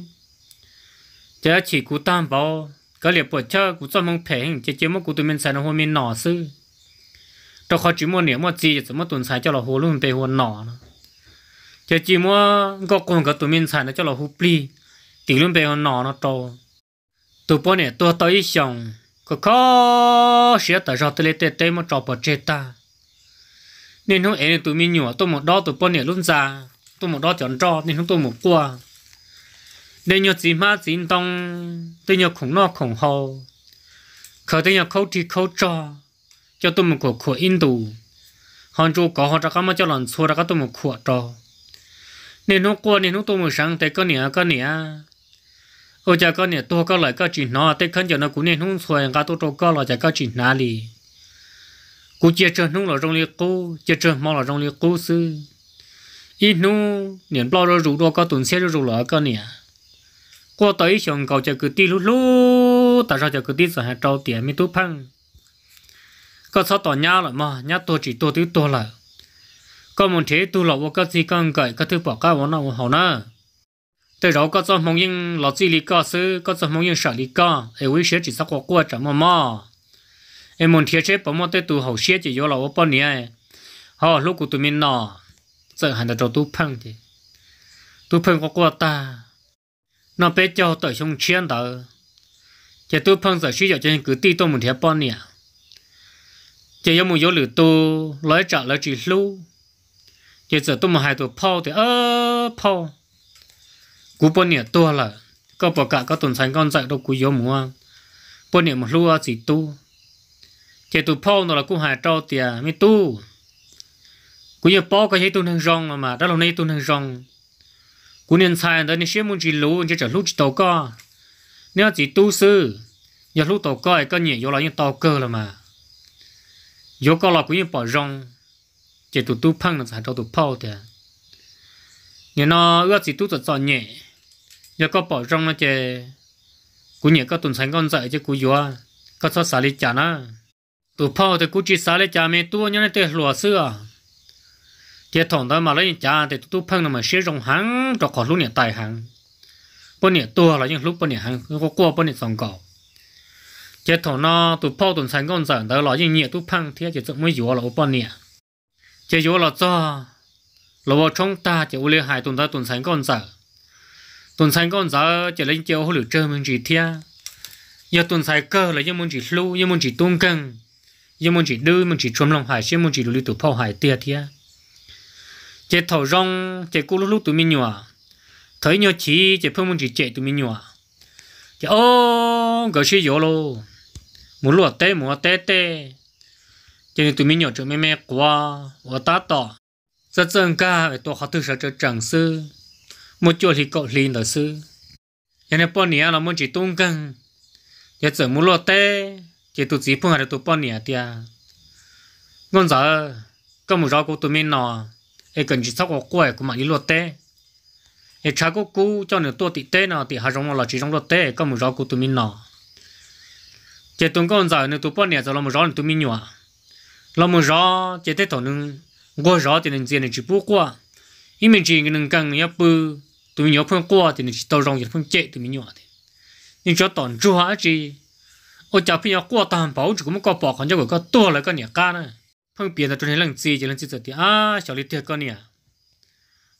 chả chỉ cú tam bảo cái liệp bọn chả cú cho mong phê hình chả chỉ mong cú tụi mình xài nó hôm mình nọ sư trong khó chỉ mua nè mua gì chỉ mua tuần xài cho là hồ luôn về hồ nọ chả chỉ mua có con cái tụi mình xài nó cho là hồ pli tỉ luôn về hồ nọ nó to, tụi bọn nè tua tới xong có có sẽ ta ra tới tê tê mà trò bỏ chết ta nên không ấy tôi mình nhỏ tôi một đó tôi con nhảy luôn ra, tôi một đó chọn trò nên không tôi một qua nên nhớ gì mà gì tông tôi nhớ khổng nọ khổng hồ khởi tôi nhớ khâu thì khâu trò cho tôi một cuộc khổ in tù hòn chú có họ ra cái mà cho lần xua ra các tôi một khổ trò nên nó qua nên nó tôi một sáng tới có nĩa có nĩa ô cha con nè tôi có lại có chỉ nó tết khăn cho nó cũng nên hung xoay ngã tôi trâu có là cha có chỉ nà lì cú chia cho nung là trong liệt cú chia cho mau là trong liệt cú sư ít nu niệm bao rồi rủ đua có tuần xe rồi rủ lỡ con nè qua tới xong cầu chờ cứ ti lú lú tại sao chờ cứ ti rồi hạt trâu tiền mi tú phăng có sao tỏ nhau là mà nhát tôi chỉ tôi thứ tôi là có một thế tôi là vô cái gì con gậy các thứ bỏ cái món nào hậu nữa từ đó có cho mong yên lọ chi lý có sư có cho mong yên sợ lý có ai quý sẽ chỉ sắc qua qua trả mò mò em muốn thiết chế bảo mò tới tụ hậu sẽ chỉ vô lọ bao nhiêu họ lúc của tụi mình nọ giờ hẳn là tu phong thì tu phong có qua ta nó bé cho tới sông chiến đó chỉ tu phong giờ sử dụng cho cứ ti tôi muốn thiết bao nhiêu chỉ có một số lửa tu lấy trả lấy chỉ lưu chỉ giờ tôi mà hai tụ phao thì ơ phao cú bò nè to là có bò cả có tuần sáng con dạy đâu cú yếu mua bò nè một lúa chỉ tu chỉ tu phao nó là cú hà trâu tiề mi tu cú yếu bò cái gì tu năng rong mà đó là nay tu năng rong cú nên sai đó nên xem muốn chỉ lú chỉ chở lú chỉ tàu co nếu chỉ tu sư giờ lú tàu co cái nhẹ vô là như tàu cơ là mà vô co là cú yếu bỏ rong chỉ tu tu phăng là trâu tu phao tiề nhớ nó ước chỉ tu tụ chọn nhẹ giờ có bỏ rong nó chè cú nhẹ có tuần sánh con dạy chứ cú yếu có sao xả lý chả na, tụ phao thì cú chỉ xả lý chả mẹ tua nhớ nó lúa xưa chế thòng đó mà lấy chả thì tụ phăng nó mà xé rong hàng cho khỏi lúc nhẹ tài hàng bữa nhẹ tua là những lúc bữa nhẹ hàng có qua bữa nhẹ sòng cỏ chế thòng nó tụ phao tuần sánh con dạy đó là những nhẹ tụ phăng thì chỉ dựng mới yếu là bữa nhẹ chế yếu là cho là vào trong ta chỉ ule hai tuần ta tuần sánh con tuần sáng con giá trở lên chiều hồi lửa chơi mình chỉ thia giờ tuần sáng cơ là giờ mình chỉ lưu giờ mình chỉ tung cân giờ mình chỉ đưa mình chỉ chôm lòng hải xem mình chỉ lưu tụ phao hải tia thia chế thầu rong chế cú lúc lúc tụi mình nhỏ thấy nhỏ chỉ chế phơi mình chỉ chạy tụi mình nhỏ chế ô gỡ xí gió lô muốn lúa té muốn té tê chế tụi mình nhỏ chơi mẹ mẹ quá quá ta tỏ rất dân ca phải tổ học tư sở cho chẳng sư một chỗ thì cậu liền đó sư giờ này bọn nhà là muốn chỉ tung căng giờ giờ muốn lo tê chỉ tụt gì phong hà tụt bọn nhà tia ngon giờ có một rau của tụi mình nọ ấy cần chỉ sóc của quậy của mà đi lo tê ai cha của cú cho nửa tua tị tê nọ tị hà rong là chỉ rong lo tê có một rau của tụi mình nọ chỉ tụi ngon giờ nên tụi bọn nhà rồi làm một rõ là tụi mình nhỏ là một rõ chỉ tết thổ nương ngô rõ thì nên gì nên chỉ bút qua 因为这个能干要不对面碰过的，你到让也碰接对面鸟的，你只要挡住下去，我家朋友过单保住，我们过保看这个个多了个鸟干呢，碰别的中间人自己就能自己的啊，小李这个鸟，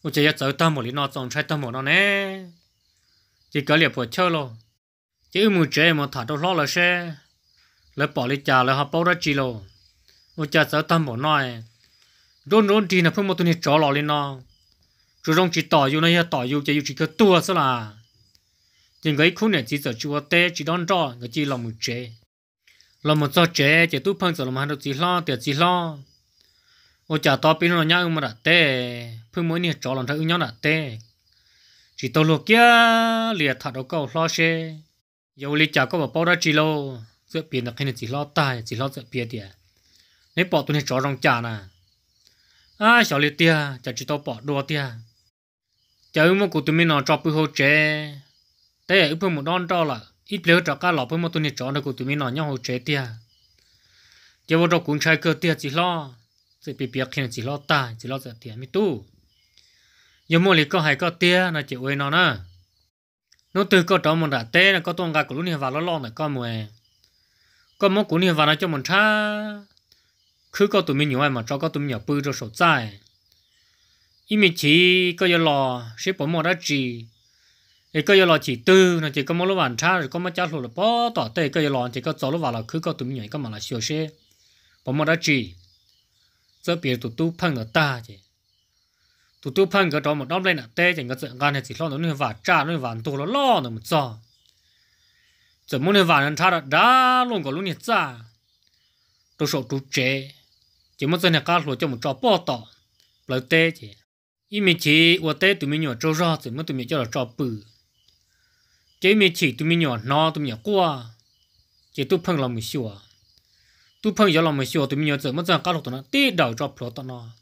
我这要走单某里那种菜单某那呢，这个也不巧了，这木这么他都老了些，来保里家了还保得起了，我家走单某那，人人地呢碰某东西找老了呢。chú rong chỉ tỏ yêu này tỏ yêu chỉ yêu chỉ cái tua xí là nhưng cái khu này chỉ sợ chúa tê chỉ đón cho người chỉ làm một chế làm một cho chế chỉ tu phong sợ làm hai đầu chỉ lo tiệt chỉ lo ô chả to pin nó nhau mà đã tê phương mới này cho làm thằng nhau đã tê chỉ tao luộc kia liệt thật đâu câu lo xe dầu liệt chả có bảo bao ra chỉ lo giữa biển là khi này chỉ lo tai chỉ lo giữa biển tiệt nếu bỏ tụi này chó rong chả nè à 小李爹，这知道宝多爹。cháu mà cụ tụi mình nó cho bữa hỗ trợ thế ở bữa một đón cho là ít lỡ cho cá lọ bữa mà tụi mình cho nó cụt tụi mình nó nhau hỗ trợ tia cháu vào cho cuốn sách cơ tia chỉ lo chỉ bị biết khi chỉ lo ta chỉ lo giờ tia mi tu giờ mua lì có hai có tia là chỉ quên nó nữa nó từ có đó một đã tê là có tuôn gà của lúc này vào lo lo này con mùa con mốt của lúc này vào nó cho mình cha cứ có tụi mình nhiều mà cho có tụi mình nhỏ bự cho sổ dài ý mình chỉ có giờ lo, sẽ bỏ một đất chỉ thì có giờ lo chỉ tư nó chỉ có một lúc bàn tra rồi có một cháu là bỏ tỏ tê có giờ lo chỉ có cháu lúc vào là cứ có tụi mình có mà là siêu xe bỏ một đất chỉ giờ biệt tụt tụt phăng ở ta chứ tụt tụt phăng cái đó một đom lên là tê chỉ có chuyện gan thì chỉ lo nó nuôi vả cha, nuôi vả tu nó lo nó một cho chỉ muốn nuôi vả nó tra đã luôn có luôn nhiệt ra tôi sợ tụi trẻ chỉ muốn dân nhà cá lúa cho một trò bỏ tỏ lời tê chứ 一米七，我带对面鸟找啥子？么对面叫了找不？这米七对面鸟拿对面挂，这都碰了没修啊？都碰着了没修？对面鸟怎么这样搞了？呢？跌倒找不到呢？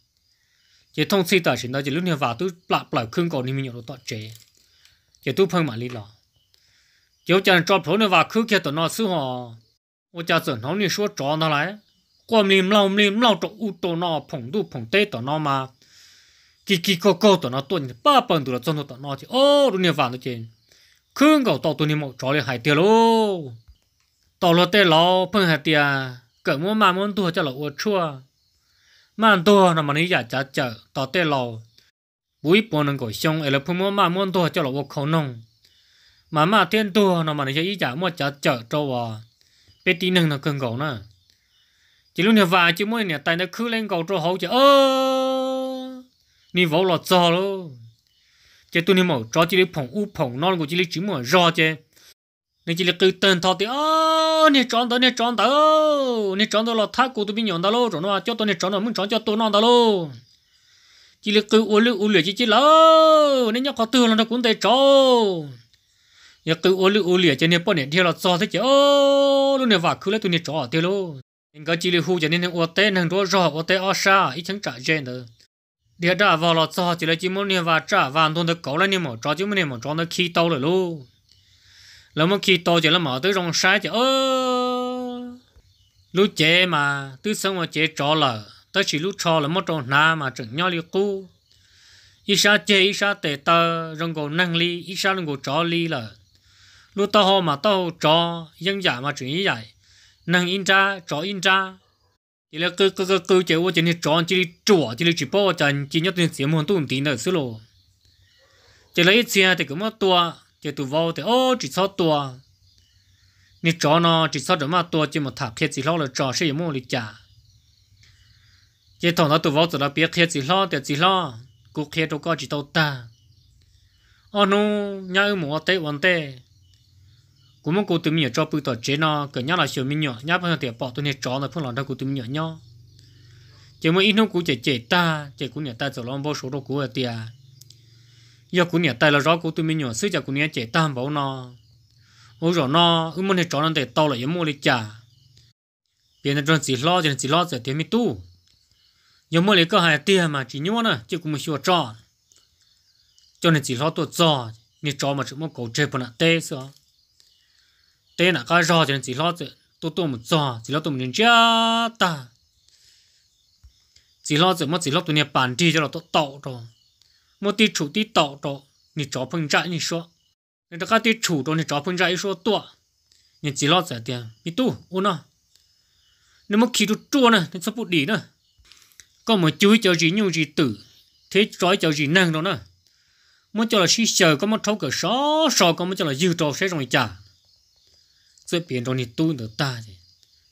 这通吃大钱，那这六天娃都不不来坑搞你们鸟都打折，这都碰满里了。就讲找不到娃口开到那时候，我家正好你说找哪来？我们老们老找乌到那碰都碰得到那嘛？kỳ kỳ cô cô tụi nó tuần ba phần tụi là cho nó tụi nó thì ô đúng như vàng đó chị khương cầu tàu tụi nó một chó lên hải tiêu lô tàu lô lò lô phân hải tiêu cỡ mua mà muốn tua cho lô ua chua mà tua nó mà ní giả trả chở tàu tê lô bùi bò nâng gọi xong ấy là phân mua mà muốn tua cho lô ua khẩu nông mà mà thiên tua nó mà ní giả giả mua trả chở cho vào bé tí nâng nó cơn cầu nè chỉ lúc này vài chỉ mỗi này tay nó cứ lên cầu cho hậu chứ ô 你 vào là cho lo chứ tôi ni mỏ cho chỉ lấy phồng u phồng non của chỉ lấy chỉ mà rò chứ nên chỉ lấy cứ tên thọ thì ô nè chọn tới nè chọn tới nè chọn tới là thác của tôi bị nhọn ta lo rồi nó cho tôi nè chọn nó muốn chọn cho tôi non ta lo chỉ lấy cứ u lưỡi u lưỡi chỉ chỉ lo nên nhóc có tư là nó cũng thấy cho nhớ cứ u lưỡi u lưỡi cho nên bọn nè theo là cho thế chứ ô lúc nè vả cứ lấy tôi nè chọn tiêu lo nên có chỉ lấy hu cho nên nè ô tê nè đó rò ô tê ô sa ít chẳng trả tiền được điều trả vào lọt cho chỉ là chỉ muốn nè và trả vàng thôn được cổ lên nè mà cho chứ muốn nè mà cho nó khi tàu rồi luôn lỡ mà khi tàu chỉ là mở tới rong sai chỉ ơ lúc chế mà tư sống mà chế trò lờ tới chỉ lúc trò là mất trò na mà chừng nhau liệt cu ít sa chế ít sa tệ tờ rong cổ năng li ít sa rong cổ trò li là lúc tao mà tao trò dân giả mà chuyện như vậy năng in ra trò in ra chỉ là cứ cứ cứ cứ chơi vô chỉ là tròn chỉ đi chùa chỉ đi chỉ bao chân chỉ nhất là xiêm hoàn tuôn tiền nữa xíu lo chỉ lấy xe thì cũng mất tua chỉ tụ vào thì ô chỉ sao tua nè tròn nó chỉ sao được mà tua chỉ một tháp kia chỉ lo là tròn sẽ mua lịch trả chỉ thằng nó tụ vào rồi là biết kia chỉ lo thì chỉ lo cuộc kia đâu có chỉ tao ta ô nu nhau mua tết hoàn tết cũng muốn cô tụi mình cho bự tỏ chế nó cỡ nhá là xíu mình nhỏ nhá bây giờ bỏ tôi này chó là không làm đâu cô tụi mình nhỏ chỉ mới ít hôm cũng chỉ chế ta chỉ cũng nhà ta rồi làm vô số đồ cũng ở tiền giờ cũng nhà ta là rõ của tụi mình nhỏ xứ giờ cũng nhà chỉ ta bảo nó ô rõ nó ư muốn để chó nó để tao là yếm mua lấy trả biến thành tròn chỉ lo chỉ chỉ lo giờ tiền mi tu giờ mua lấy cơ hai tiền mà chỉ nhua nè, chỉ cũng một xíu tròn cho nên chỉ lo tuột giò nên chó mà chỉ muốn cầu chơi phần tê sao thế là cái rò thì chỉ lo chỉ tôi tôi một rò chỉ lo tôi một nhân gia ta chỉ lo chuyện mà chỉ lo tôi nhà bản đi cho tử, cho cho năng đó là tôi tạo cho một tí chủ tí tạo rồi 你找碰债你说你这个地处着你找碰债一说多你几老在的你都我呢你们起着做呢你这不理呢ก็มาจุ้ยเจ้าจีนิวจีตื่เทจ้อยเจ้าจีนั่งตรงนั้นมันจะละชี้เจอก็มันเท่ากับสอสอก็มันจะละยืดตัวเสียตรงจ้า所以别人你都得大的，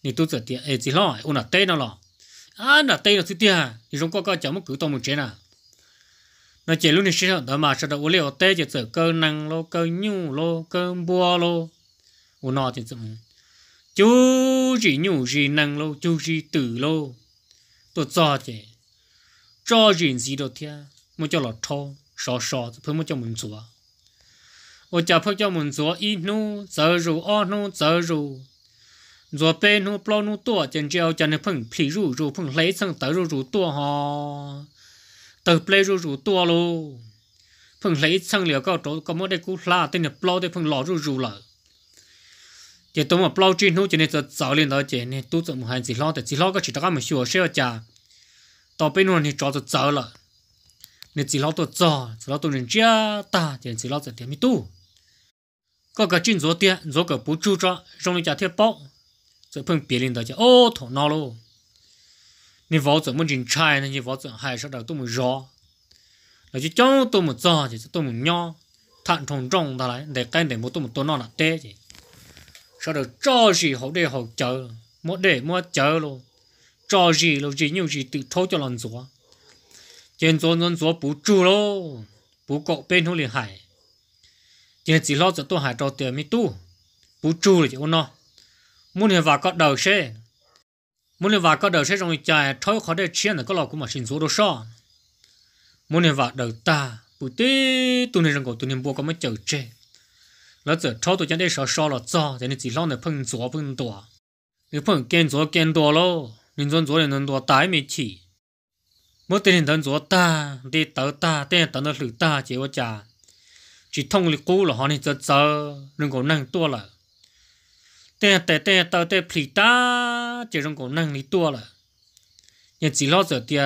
你都这点哎，只老我那带那了，啊那带了这点，你说哥哥怎么够到么钱呐？那假如你身上的嘛是的，我了带就走够能咯，够牛咯，够波咯，我那就怎么，就是牛是能咯，就是 tử 咯，都咋的？找人是的天，莫叫老吵，少少，不莫叫门做。我叫朋友们做一努，做如二努，做如做白努，不努多，真叫真的碰，譬如如碰雷层，得如如多哈，得不如如多喽。碰雷层了，搞到搞么的古拉，等你不老的碰老如如了。chỉ tôi mà bao chuyện thôi cho nên tôi giáo lên đó chỉ nên tôi một hành gì lo thì chỉ lo cái chỉ đó mà sửa sửa chả tao bên luôn thì cho tôi giáo là nên chỉ lo tôi cho chỉ lo tôi nên chia ta chỉ lo tôi thì mới tu có cái chuyện rồi tiền rồi cái bù chu cho trong này trả thiết bao rồi phân biệt lên đó chứ ô thổ nào luôn nên vợ chồng muốn trình trai nên như vợ chồng hai sau đầu tôi muốn rõ là chứ cháu tôi muốn rõ thì tôi muốn nhỏ thằng thằng trong ta lại để cái để một tôi một tôi nó là tê chứ sau đầu cho gì họ để họ chờ một để một chờ luôn cho gì lâu gì nhiều gì tự thấu cho lần rủa trên chỗ nhân rủa bù chu luôn bù cọ bên hông liền hải chỉ chỉ lo cho tôi hai cho tiền mi tu bù chu là chỗ nó muốn hiểu vào có đầu xe muốn hiểu vào có đầu xe trong chạy thôi khó để chiến là có lò cũng mà xin số đồ so muốn hiểu vào đầu ta bù tê tu này rằng cổ tu này bùa có mấy chở chê lỡ giờ thôi tôi chẳng để sợ sợ là do thì chỉ lo này phun gió phun đỏ nếu phun kén gió kén đỏ lo nên dân gió này nên đỏ tái mới chỉ mỗi tên thần gió ta đi tớ ta tên tớ nó lử ta chỉ có chả chỉ thông lịch cũ là họ nên giờ giờ đừng có năng tua là tè tè tè tao tè phì ta chỉ đừng có năng lý tua là nhà chỉ lo giờ tia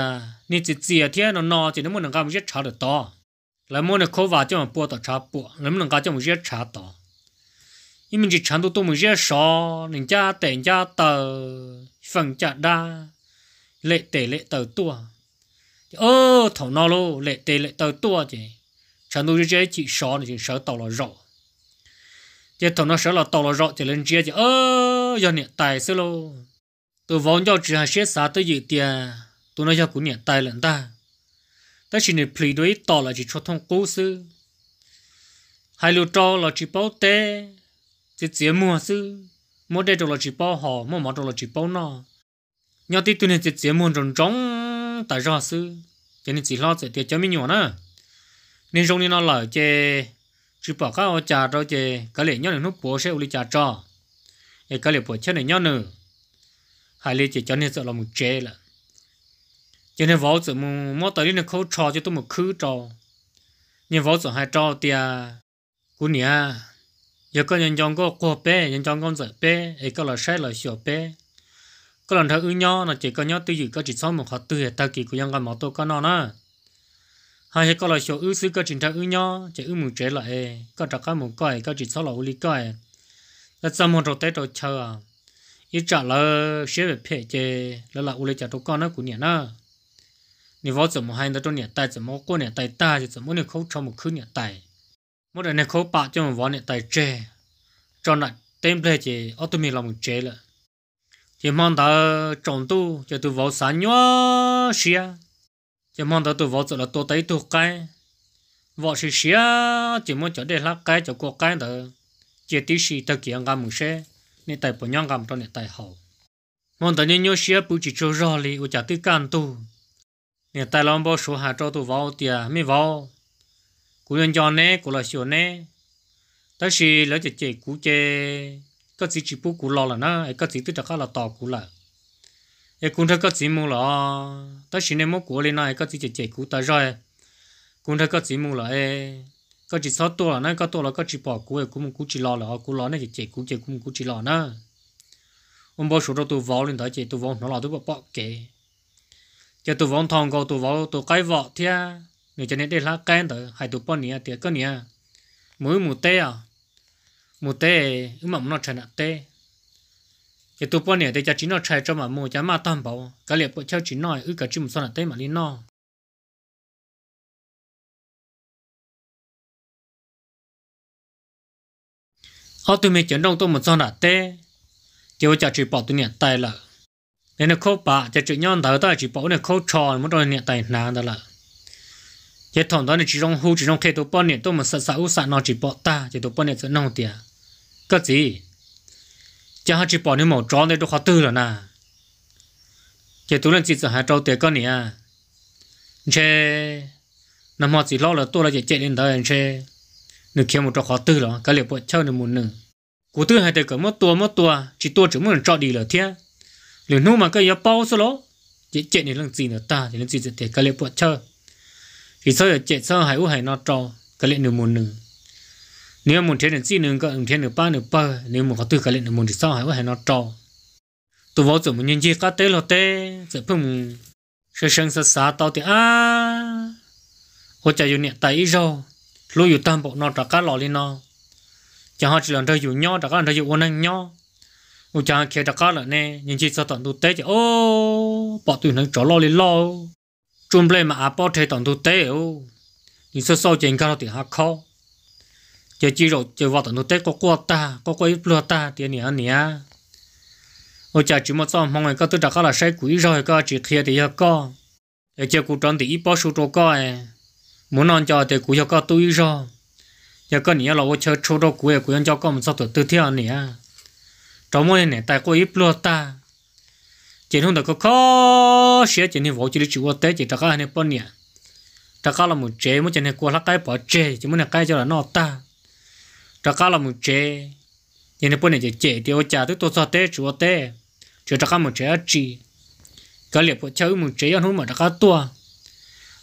nên chỉ chỉ thế nó nó chỉ nó muốn làm cái một giết trả được to là muốn là khó vào cho mà bùa tao trả bùa là muốn làm cái cho một giết trả to nhưng mình chỉ chán tu tu một giết sò nên cha tè cha tờ phần cha đa lệ tệ lệ tờ tua ơ thầu nó luôn, lệ tệ lệ tờ tua chứ chẳng đủ chế chỉ sợ là rõ chế thằng nó sợ là tàu là rõ thì lên chế thì ơ do niệm tài xí lô tôi vốn cho chỉ hai xét xá tới dự tiền tôi nói cho cũng niệm tài lận ta ta chỉ niệm phì đối là chỉ cho thông cố sư hai lưu trâu là chỉ bao tê chỉ chế mua sư mua đây trâu chỉ bao họ mua mỏ trâu chỉ bao nọ nhau tí tôi niệm chỉ chế trồng trống tại rõ sư cho chỉ lo sẽ tiệt cho mình nhỏ nữa nên trong nó là chè chỉ bỏ các ô trà đó chè cái lệ nhau này nó bỏ sẽ uli trà cho cái cái lệ bỏ chết này nhau nữa hai lệ chỉ cho nên sợ là một chè là cho nên võ sự mù mót tới nó khâu trò cho tôi một khứ trò nhưng võ sự hai trò thì cú nhỉ giờ có nhân trong có cô bé nhân trong con sợ bé ấy có là sai là sửa bé có lần thợ ư nhau là chỉ có nhau tư dự có chỉ sống một họ tư hệ ta kỳ của nhân con mỏ tôi có nó nữa hai cái loại chỗ ư sư cơ trình thao ư nhó chỉ ư mù chế lại có trả cái mù coi có chỉ số là uli coi là sao một rồi tế rồi chờ à ít trả là xế về phe chế là là uli trả đồ con nó cũng nhỉ nó nếu vợ chồng hai đứa trong nhỉ tài chồng một cô nhỉ tài ta thì chồng một người khâu cho một khứ nhỉ tài một đời này khâu bạc cho một vợ nhỉ tài chế cho lại tên phe chế ô tô mình làm một chế là thì mong ta trồng tu cho tu vợ sáng nhó xia chỉ mong tao tụ vợ rồi là tụ thấy tụ cái vợ xí xía chỉ mong cho để lắc cái cho cô cái đó chỉ tí xí tao kia ngắm một xe nên tại bộ nhau ngắm trong này tại hậu mong tao nhớ xía bù chỉ cho rõ li u chả tí can tu nên tại lòng bao số hà cho tụ vợ tiệt mi vợ cú nhân cho nè cú là xíu nè tới xí lỡ chỉ chỉ cú chơi có gì chỉ bù cú lo là nó cái gì tức là khá là tò cú là cái cũng thấy có gì mua lọ tới xin em mua của lên này có gì chỉ chỉ cú ta rồi cũng thấy có gì mua lọ có chỉ sáu tuổi này có to là có chỉ bỏ cú ấy cũng cú chỉ lọ là cú lọ này chỉ chỉ cú chỉ cũng cú chỉ lọ nữa ông bảo số đó tôi vào lên tới chỉ tôi vào nó là tôi bỏ bỏ kệ giờ tôi vào thằng cầu tôi vào tôi cái vỏ thia người cho nên để lá cái tới hai tôi bỏ nia tiệt cái nia mới một tê à một tê ứ mà nó chả nát tê giờ tụi bọn này thì cho chỉ nó chạy cho mà mua cho mà tam bảo cái liệp bộ cho chỉ nói ư cái chim son là tây mà đi nó họ tụi mình chuyển đông tôi một son là tê chiều cha chỉ bảo tụi này tay là nên là khâu bà cha chỉ nhon thở tay chỉ bảo này khâu tròn một đôi này tay nàng đó là giờ thằng đó này chỉ trong hú chỉ trong khe tụi bọn này tôi một sợ sợ u sợ nó chỉ bảo ta giờ tụi bọn này sẽ nông tiền cái gì cha hai chỉ bỏ nếu màu tròn này đâu khó tư rồi nè chỉ tú lên chỉ sợ hai trâu tiền con nè à. chê nằm họ chỉ lo là tôi là chỉ chạy lên đó anh chê nửa kia một trâu khó tư rồi cái liệu bọn chơi được một nửa cú tư hai tiền cỡ mất tua mất tua chỉ tua chỉ muốn trọ đi là thiên, liệu nu mà cái gì bao số lỗ chỉ chạy đến lần gì nữa ta thì lần gì thì cái liệu bọn chơi thì sao giờ chạy sao hai u hai nó trâu cái liệu nửa một nửa nếu muốn thế này chỉ nên có thế này ba nữa ba nếu muốn có tư cái lệnh muốn thì sao hay là nó trò tôi vào rồi muốn nhân gì cả tế lo tế sẽ phải muốn sẽ sáng sẽ sáng tao thì à hỗ trợ dùng nhẹ tay rồi lúc dùng tam bộ nó trả cá lò lên nó chẳng hạn chỉ là đời dùng nhau trả cá là đời dùng ôn anh nhau u chẳng kia trả cá là nè nhân chỉ sao tận tu tế chứ ô bỏ tụi nó trả lò lên lò chung lên mà à bỏ thế tận tu tế ô nhưng sao sao chuyện cá thì hạ khó giờ chỉ rồi giờ vào tận tết có qua ta có qua ít lừa ta thì nè nè ở chợ chỉ một xong mong người có tôi đã có là sai quỷ rồi có chỉ kia thì giờ có giờ chỉ cụ tròn thì ít bao số đồ có à muốn ăn cho thì cụ giờ có tôi rồi giờ có nè là ở chợ chỗ đó cụ cụ ăn cho có một số tiền tư theo nè trong mỗi nè tại có ít lừa ta chỉ không được có khó sẽ chỉ nên vỗ chỉ chịu tết chỉ đã có hai nè bận nè đã có là một chế một chỉ nên qua lắc cái bỏ chế chỉ muốn là cái cho là nọ ta trả cá là một chế nhưng nếu bữa này chế thì ông cha tôi tôi sao thế chúa té, chúa trả cá một chế chỉ cái liệu có chơi một chế không mà trả cá tua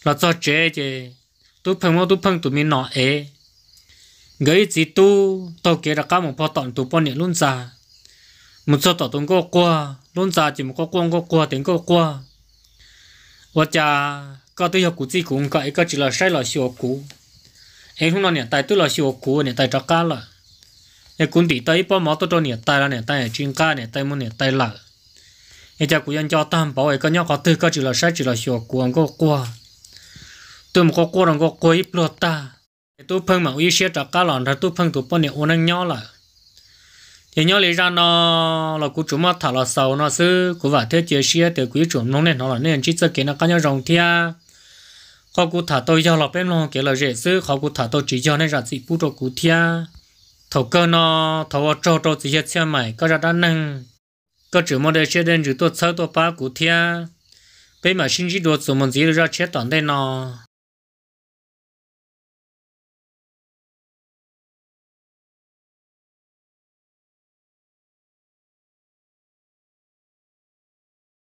là sao chế chế tôi phăng mà tôi phăng tôi mình nọ ế gấy gì tôi, tôi kia trả cá một pho tọn tụi bọn này luôn già một số tọt tôi có qua luôn già chỉ một có quan có qua tiếng có qua và cha có tôi học cụ gì cũng cái có chỉ là sai là sửa cũ เองหุ่นเนี่ยตายตัวเราชิวกูเนี่ยตายจักรละไอ้คุณตีตายป้อมอตัวเนี่ยตายละเนี่ยตายจิงก้าเนี่ยตายมันเนี่ยตายละไอ้เจ้ากูยังจะตามเปล่าไอ้ก็ย่อก็ตื้อก็จีเราใช้จีเราชิวกูมันก็กลัวตัวมันก็กลัวมันก็กลัวอีปลดตาไอ้ตัวเพิ่งมาอุ้ยเชี่ยจักรหลอนถ้าตัวเพิ่งตัวป้อเนี่ยโอ้นั่งย่อละเดี๋ยวย่อเลยจ้าเนาะเรากูจุ่มมาถ่ายเราเศร้าเนาะซื้อกูว่าเธอเจียเชี่ยเดี๋ยวกูจุ่มน้องเนี่ยเนาะเนี่ยจีจะเกินก็ยังร้องเที่ย khó cụ thả tôi do lọc bếp luôn kiểu là dễ dữ khó cụ thả tôi chỉ cho nên là gì bút đồ cụ thia thầu cơ nó thầu cho tôi chỉ hết xe mày có ra đã năng có chữ mô đề chế đến chữ tôi sợ tôi phá cụ thia bây mà sinh chỉ đồ số môn gì ra chết toàn đây nó